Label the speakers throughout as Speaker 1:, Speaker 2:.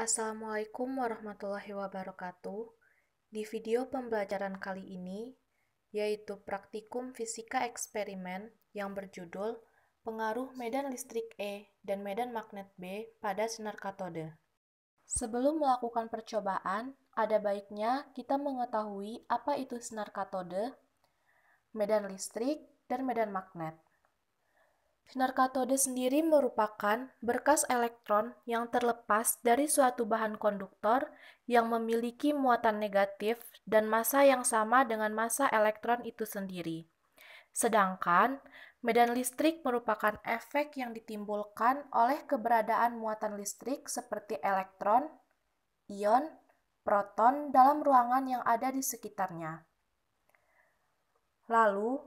Speaker 1: Assalamualaikum warahmatullahi wabarakatuh. Di video pembelajaran kali ini, yaitu praktikum fisika eksperimen yang berjudul Pengaruh Medan Listrik E dan Medan Magnet B pada Sinar Katode. Sebelum melakukan percobaan, ada baiknya kita mengetahui apa itu sinar katode, medan listrik, dan medan magnet. Sinar katode sendiri merupakan berkas elektron yang terlepas dari suatu bahan konduktor yang memiliki muatan negatif dan massa yang sama dengan massa elektron itu sendiri. Sedangkan medan listrik merupakan efek yang ditimbulkan oleh keberadaan muatan listrik seperti elektron, ion, proton dalam ruangan yang ada di sekitarnya. Lalu,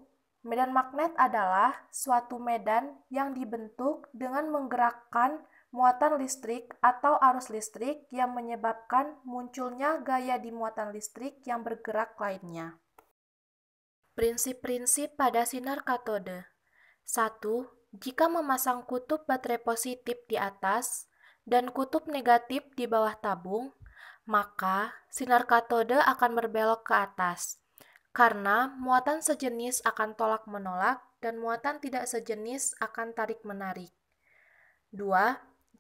Speaker 1: Medan magnet adalah suatu medan yang dibentuk dengan menggerakkan muatan listrik atau arus listrik yang menyebabkan munculnya gaya di muatan listrik yang bergerak lainnya. Prinsip-prinsip pada sinar katode 1. Jika memasang kutub baterai positif di atas dan kutub negatif di bawah tabung, maka sinar katode akan berbelok ke atas – karena muatan sejenis akan tolak-menolak dan muatan tidak sejenis akan tarik-menarik. 2.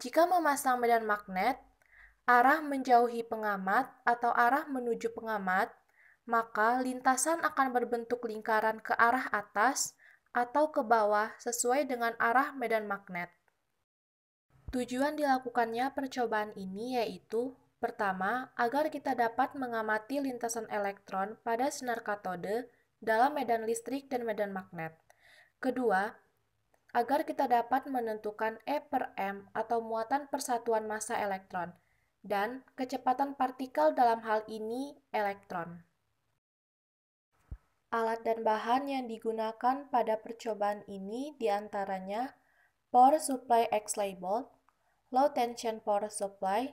Speaker 1: Jika memasang medan magnet, arah menjauhi pengamat atau arah menuju pengamat, maka lintasan akan berbentuk lingkaran ke arah atas atau ke bawah sesuai dengan arah medan magnet. Tujuan dilakukannya percobaan ini yaitu Pertama, agar kita dapat mengamati lintasan elektron pada sinar katode dalam medan listrik dan medan magnet. Kedua, agar kita dapat menentukan E per M atau muatan persatuan massa elektron dan kecepatan partikel dalam hal ini elektron. Alat dan bahan yang digunakan pada percobaan ini diantaranya power supply X-label, low tension power supply,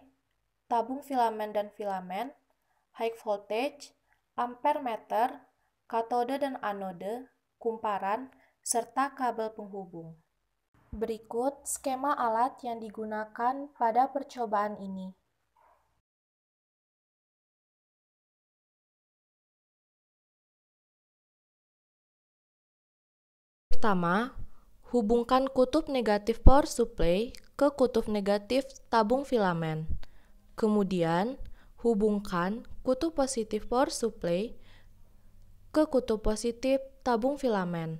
Speaker 1: tabung filamen dan filamen, high voltage, ampere meter, katode dan anode, kumparan, serta kabel penghubung. Berikut skema alat yang digunakan pada percobaan ini. Pertama, hubungkan kutub negatif power supply ke kutub negatif tabung filamen. Kemudian, hubungkan kutub positif power supply ke kutub positif tabung filamen.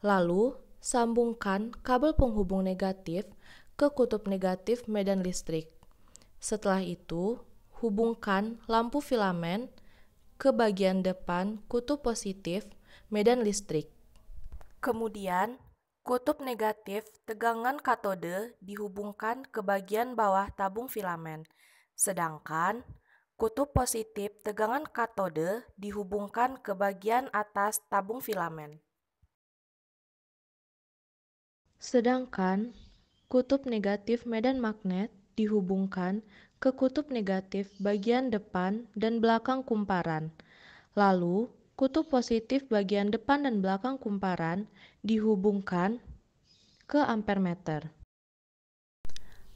Speaker 1: Lalu, sambungkan kabel penghubung negatif ke kutub negatif medan listrik. Setelah itu, hubungkan lampu filamen ke bagian depan kutub positif medan listrik. Kemudian, Kutub negatif tegangan katode dihubungkan ke bagian bawah tabung filamen Sedangkan kutub positif tegangan katode dihubungkan ke bagian atas tabung filamen. Sedangkan kutub negatif medan magnet dihubungkan ke kutub negatif bagian depan dan belakang kumparan. Lalu, kutub positif bagian depan dan belakang kumparan dihubungkan ke ampermeter.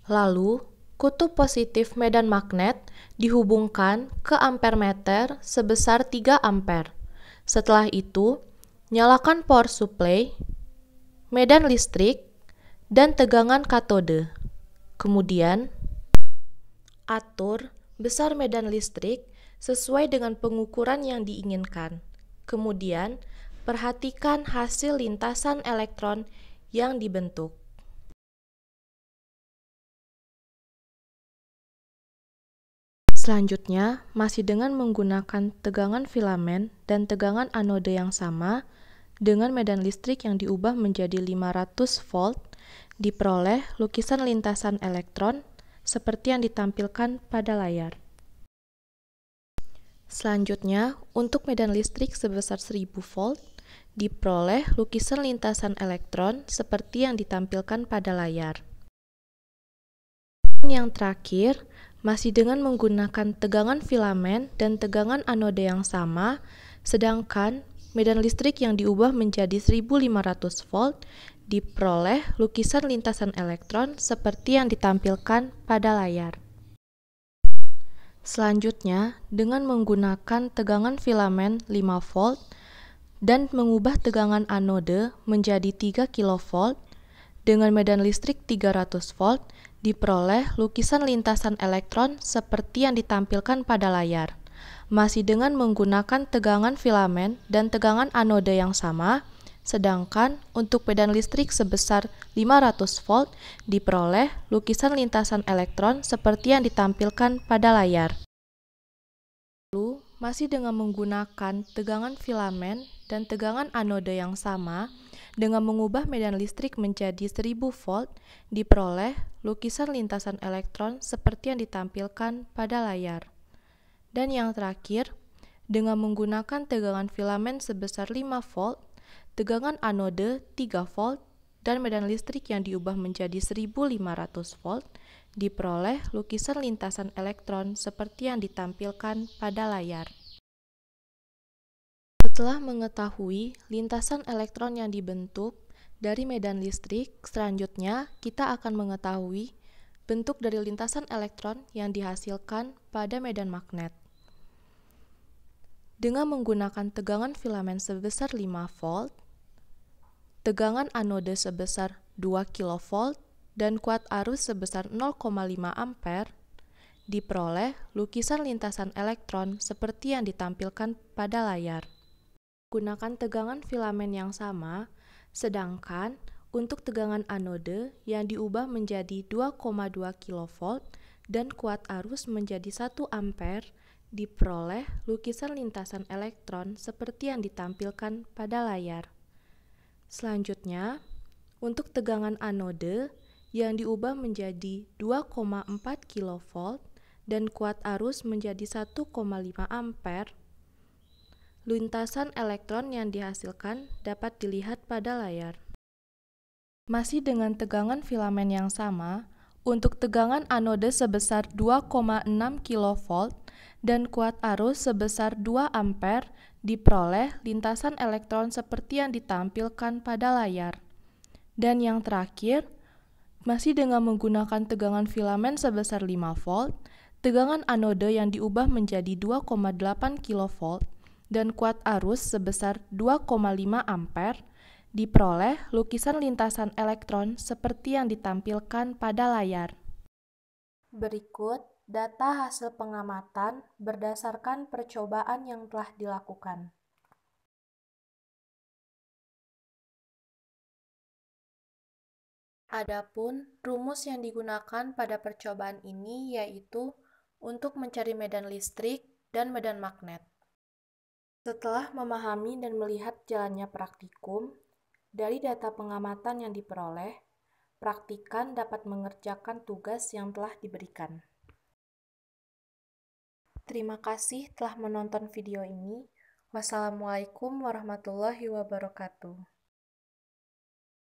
Speaker 1: Lalu, kutub positif medan magnet dihubungkan ke ampermeter sebesar 3 ampere. Setelah itu, nyalakan power supply, medan listrik, dan tegangan katode. Kemudian, atur besar medan listrik sesuai dengan pengukuran yang diinginkan. Kemudian, perhatikan hasil lintasan elektron yang dibentuk. Selanjutnya, masih dengan menggunakan tegangan filamen dan tegangan anode yang sama, dengan medan listrik yang diubah menjadi 500 volt, diperoleh lukisan lintasan elektron seperti yang ditampilkan pada layar. Selanjutnya, untuk medan listrik sebesar 1000 volt, diperoleh lukisan lintasan elektron seperti yang ditampilkan pada layar. Yang terakhir, masih dengan menggunakan tegangan filamen dan tegangan anode yang sama, sedangkan medan listrik yang diubah menjadi 1500 volt diperoleh lukisan lintasan elektron seperti yang ditampilkan pada layar. Selanjutnya, dengan menggunakan tegangan filamen 5 volt dan mengubah tegangan anode menjadi 3 kV dengan medan listrik 300 volt, diperoleh lukisan lintasan elektron seperti yang ditampilkan pada layar. Masih dengan menggunakan tegangan filamen dan tegangan anode yang sama, sedangkan untuk pedan listrik sebesar 500 volt diperoleh lukisan lintasan elektron seperti yang ditampilkan pada layar. Lalu, masih dengan menggunakan tegangan filamen dan tegangan anode yang sama, dengan mengubah medan listrik menjadi 1000 volt, diperoleh lukisan lintasan elektron seperti yang ditampilkan pada layar. Dan yang terakhir, dengan menggunakan tegangan filamen sebesar 5 volt, tegangan anode 3 volt, dan medan listrik yang diubah menjadi 1500 volt, diperoleh lukisan lintasan elektron seperti yang ditampilkan pada layar. Setelah mengetahui lintasan elektron yang dibentuk dari medan listrik, selanjutnya kita akan mengetahui bentuk dari lintasan elektron yang dihasilkan pada medan magnet. Dengan menggunakan tegangan filamen sebesar 5 volt, tegangan anode sebesar 2 kV, dan kuat arus sebesar 0,5 ampere, diperoleh lukisan lintasan elektron seperti yang ditampilkan pada layar. Gunakan tegangan filamen yang sama, sedangkan untuk tegangan anode yang diubah menjadi 2,2 kV dan kuat arus menjadi 1 ampere diperoleh lukisan lintasan elektron seperti yang ditampilkan pada layar. Selanjutnya, untuk tegangan anode yang diubah menjadi 2,4 kV dan kuat arus menjadi 1,5 ampere Lintasan elektron yang dihasilkan dapat dilihat pada layar. Masih dengan tegangan filamen yang sama, untuk tegangan anode sebesar 2,6 kV dan kuat arus sebesar 2 ampere diperoleh lintasan elektron seperti yang ditampilkan pada layar. Dan yang terakhir, masih dengan menggunakan tegangan filamen sebesar 5 volt, tegangan anode yang diubah menjadi 2,8 kV dan kuat arus sebesar 2,5 ampere diperoleh lukisan lintasan elektron seperti yang ditampilkan pada layar. Berikut data hasil pengamatan berdasarkan percobaan yang telah dilakukan. Adapun rumus yang digunakan pada percobaan ini yaitu untuk mencari medan listrik dan medan magnet. Setelah memahami dan melihat jalannya praktikum, dari data pengamatan yang diperoleh, praktikan dapat mengerjakan tugas yang telah diberikan. Terima kasih telah menonton video ini. Wassalamualaikum warahmatullahi wabarakatuh.